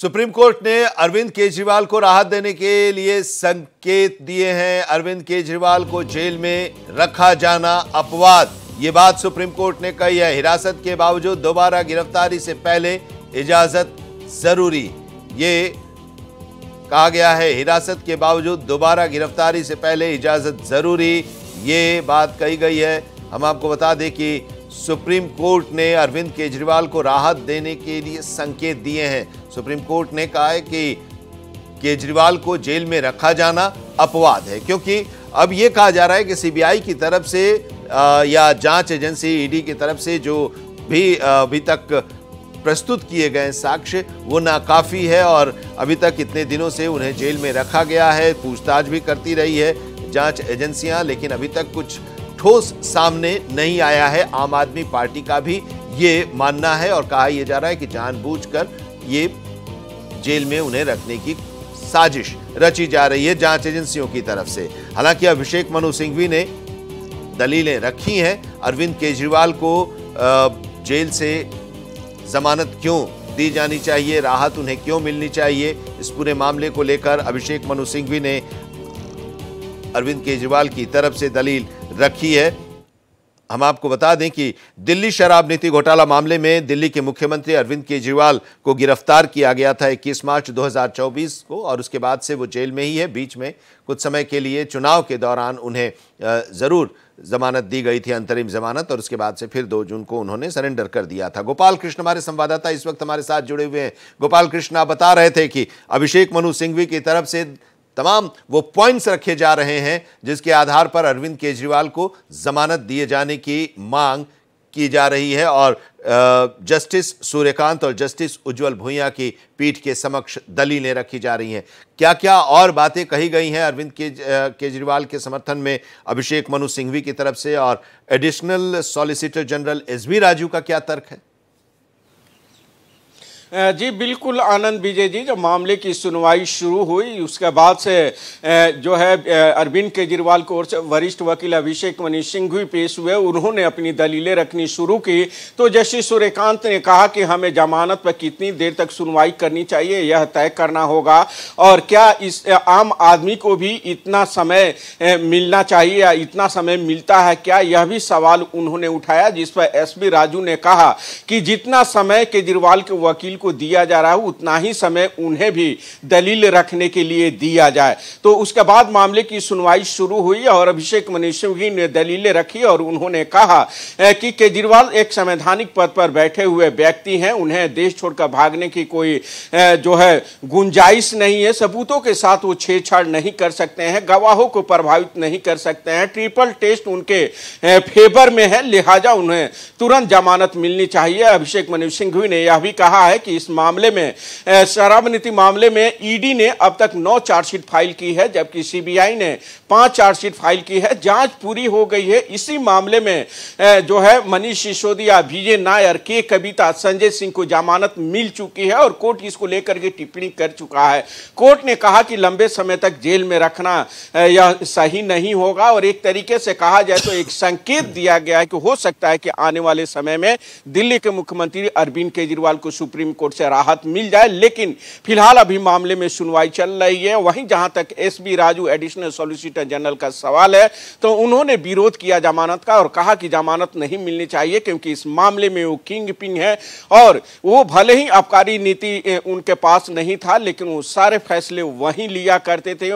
Supreme court ने अरविंद केजरीवाल को राहत देने के लिए संकेत दिए हैं अरविंद केजरीवाल को जेल में रखा जाना अपवाद ये बात सुप्रीम कोर्ट ने कही है हिरासत के बावजूद दोबारा गिरफ्तारी से पहले इजाजत जरूरी ये कहा गया है हिरासत के बावजूद दोबारा गिरफ्तारी से पहले इजाजत जरूरी ये बात कही गई है हम आपको बता दें कि सुप्रीम कोर्ट ने अरविंद केजरीवाल को राहत देने के लिए संकेत दिए हैं सुप्रीम कोर्ट ने कहा है कि केजरीवाल को जेल में रखा जाना अपवाद है क्योंकि अब ये कहा जा रहा है कि सीबीआई की तरफ से या जांच एजेंसी ईडी की तरफ से जो भी अभी तक प्रस्तुत किए गए साक्ष्य वो नाकाफ़ी है और अभी तक इतने दिनों से उन्हें जेल में रखा गया है पूछताछ भी करती रही है जांच एजेंसियां लेकिन अभी तक कुछ ठोस सामने नहीं आया है आम आदमी पार्टी का भी ये मानना है और कहा यह जा रहा है कि जानबूझकर ये जेल में उन्हें रखने की साजिश रची जा रही है जांच एजेंसियों की तरफ से हालांकि अभिषेक मनु सिंघवी ने दलीलें रखी हैं अरविंद केजरीवाल को जेल से जमानत क्यों दी जानी चाहिए राहत उन्हें क्यों मिलनी चाहिए इस पूरे मामले को लेकर अभिषेक मनु सिंघवी ने अरविंद केजरीवाल की तरफ से दलील रखी है हम आपको बता दें कि दिल्ली शराब नीति घोटाला मामले में दिल्ली के मुख्यमंत्री अरविंद केजरीवाल को गिरफ्तार किया गया था 21 मार्च 2024 को और उसके बाद से वो जेल में ही है बीच में कुछ समय के लिए चुनाव के दौरान उन्हें ज़रूर जमानत दी गई थी अंतरिम जमानत और उसके बाद से फिर दो जून को उन्होंने सरेंडर कर दिया था गोपाल कृष्ण हमारे संवाददाता इस वक्त हमारे साथ जुड़े हुए हैं गोपाल कृष्ण आप बता रहे थे कि अभिषेक मनु सिंघवी की तरफ से तमाम वो पॉइंट्स रखे जा रहे हैं जिसके आधार पर अरविंद केजरीवाल को जमानत दिए जाने की मांग की जा रही है और जस्टिस सूर्यकांत और जस्टिस उज्जवल भुइया की पीठ के समक्ष दलीलें रखी जा रही हैं क्या क्या और बातें कही गई हैं अरविंद केजरीवाल के समर्थन में अभिषेक मनु सिंघवी की तरफ से और additional solicitor general SB Raju का क्या तर्क है जी बिल्कुल आनंद विजय जी जब मामले की सुनवाई शुरू हुई उसके बाद से जो है अरविंद केजरीवाल की ओर से वरिष्ठ वकील अभिषेक मनी सिंह भी पेश हुए उन्होंने अपनी दलीलें रखनी शुरू की तो जस्टिस सूर्यकांत ने कहा कि हमें जमानत पर कितनी देर तक सुनवाई करनी चाहिए यह तय करना होगा और क्या इस आम आदमी को भी इतना समय मिलना चाहिए या इतना समय मिलता है क्या यह भी सवाल उन्होंने उठाया जिस पर एस राजू ने कहा कि जितना समय केजरीवाल के वकील को दिया जा रहा है उतना ही समय उन्हें भी दलील रखने के लिए दिया जाए तो उसके बाद मामले की सुनवाई शुरू हुई और अभिषेक मनु सिंघी ने दलीलें रखी और उन्होंने कहा कि केजरीवाल एक संवैधानिक पद पर बैठे हुए व्यक्ति हैं उन्हें देश छोड़कर भागने की कोई जो है गुंजाइश नहीं है सबूतों के साथ वो छेड़छाड़ नहीं कर सकते हैं गवाहों को प्रभावित नहीं कर सकते हैं ट्रिपल टेस्ट उनके फेवर में है लिहाजा उन्हें तुरंत जमानत मिलनी चाहिए अभिषेक मनु सिंघवी ने यह भी कहा है कि कि इस मामले में शराब नीति मामले में ईडी e ने अब तक नौ चार्जशीट फाइल की है जबकि सीबीआई ने पांच चार्जशीट फाइल की है जांच पूरी हो गई है इसी मामले में जो है मनीष सिसोदिया विजय नायर के कविता संजय सिंह को जमानत मिल चुकी है और कोर्ट इसको लेकर के टिप्पणी कर चुका है कोर्ट ने कहा कि लंबे समय तक जेल में रखना यह सही नहीं होगा और एक तरीके से कहा जाए तो एक संकेत दिया गया है कि हो सकता है कि आने वाले समय में दिल्ली के मुख्यमंत्री अरविंद केजरीवाल को सुप्रीम कोर्ट से राहत मिल जाए लेकिन फिलहाल अभी मामले में सुनवाई चल रही है वहीं जहां तक S B Raju additional solicitor general का सवाल है तो उन्होंने विरोध किया जमानत का और कहा कि जमानत नहीं मिलनी चाहिए क्योंकि इस मामले में वो किंग पिंग है और वो भले ही आबकारी नीति उनके पास नहीं था लेकिन वो सारे फैसले वहीं लिया करते थे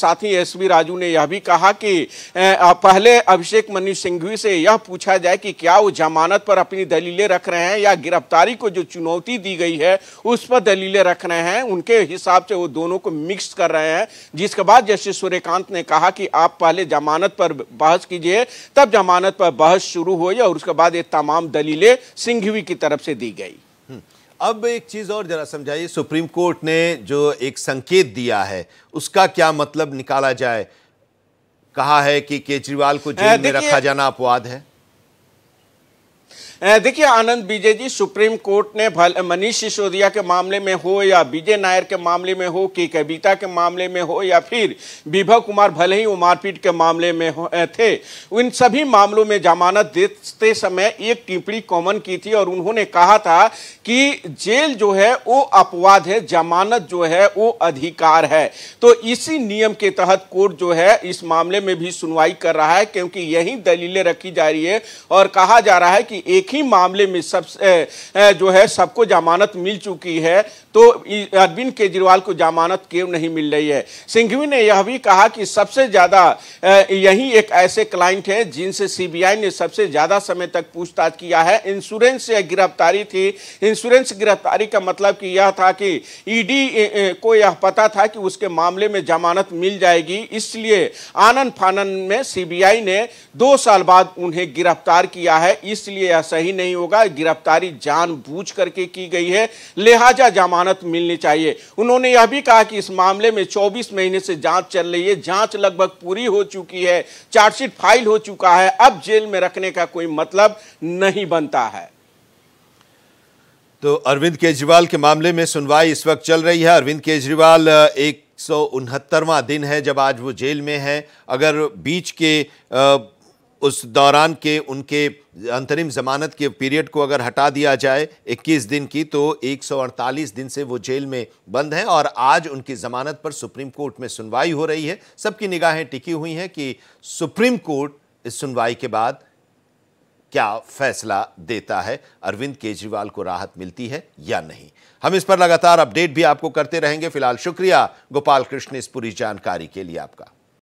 साथ ही एस बी राजू ने यह भी कहा कि पहले अभिषेक मनु सिंघवी से यह पूछा जाए कि क्या वो जमानत पर अपनी दलीलें रख रहे हैं या गिरफ्तारी को जो चुनौती दी गई है उस पर दलीलें रख रहे हैं उनके हिसाब से वो दोनों को मिक्स कर रहे हैं जिसके बाद जस्टिस सूर्यकांत ने कहा कि आप पहले जमानत पर बहस कीजिए तब जमानत पर बहस शुरू हुई और उसके बाद ये तमाम दलीलें सिंघवी की तरफ से दी गई हम्म। अब एक चीज़ और जरा समझाइए सुप्रीम कोर्ट ने जो एक संकेत दिया है उसका क्या मतलब निकाला जाए कहा है कि केजरीवाल को जेल में रखा जाना अपवाद है देखिए आनंद विजय जी सुप्रीम कोर्ट ने मनीष सिसोदिया के मामले में हो या विजय नायर के मामले में हो कि कविता के मामले में हो या फिर विभव कुमार भले ही मारपीट के मामले में थे इन सभी मामलों में जमानत देते समय एक टिप्पणी कॉमन की थी और उन्होंने कहा था कि जेल जो है वो अपवाद है जमानत जो है वो अधिकार है तो इसी नियम के तहत कोर्ट जो है इस मामले में भी सुनवाई कर रहा है क्योंकि यही दलीलें रखी जा रही है और कहा जा रहा है कि एक एक ही मामले में सब जो है सबको जमानत मिल चुकी है तो अरविंद केजरीवाल को जमानत क्यों नहीं मिल रही है सिंघवी ने यह भी कहा कि सबसे ज़्यादा यही एक ऐसे क्लाइंट हैं जिनसे सीबीआई ने सबसे ज़्यादा समय तक पूछताछ किया है इंश्योरेंस से गिरफ्तारी थी इंश्योरेंस गिरफ्तारी का मतलब कि यह था कि ईडी को यह पता था कि उसके मामले में जमानत मिल जाएगी इसलिए आनंद फानंद में सीबीआई ने दो साल बाद उन्हें गिरफ्तार किया है इसलिए यह सही नहीं होगा गिरफ्तारी जानबूझ करके की गई है लिहाजा जमानत मिलनी चाहिए उन्होंने यह भी कहा कि इस मामले में 24 महीने से जांच चल रही है जांच लगभग पूरी हो चुकी है चार्जशीट फाइल हो चुका है अब जेल में रखने का कोई मतलब नहीं बनता है तो अरविंद केजरीवाल के मामले में सुनवाई इस वक्त चल रही है अरविंद केजरीवाल एक सौ दिन है जब आज वो जेल में हैं अगर बीच के आ, उस दौरान के उनके अंतरिम ज़मानत के पीरियड को अगर हटा दिया जाए 21 दिन की तो 148 दिन से वो जेल में बंद हैं और आज उनकी ज़मानत पर सुप्रीम कोर्ट में सुनवाई हो रही है सबकी निगाहें टिकी हुई हैं कि सुप्रीम कोर्ट इस सुनवाई के बाद क्या फैसला देता है अरविंद केजरीवाल को राहत मिलती है या नहीं हम इस पर लगातार अपडेट भी आपको करते रहेंगे फिलहाल शुक्रिया गोपाल कृष्ण इस पूरी जानकारी के लिए आपका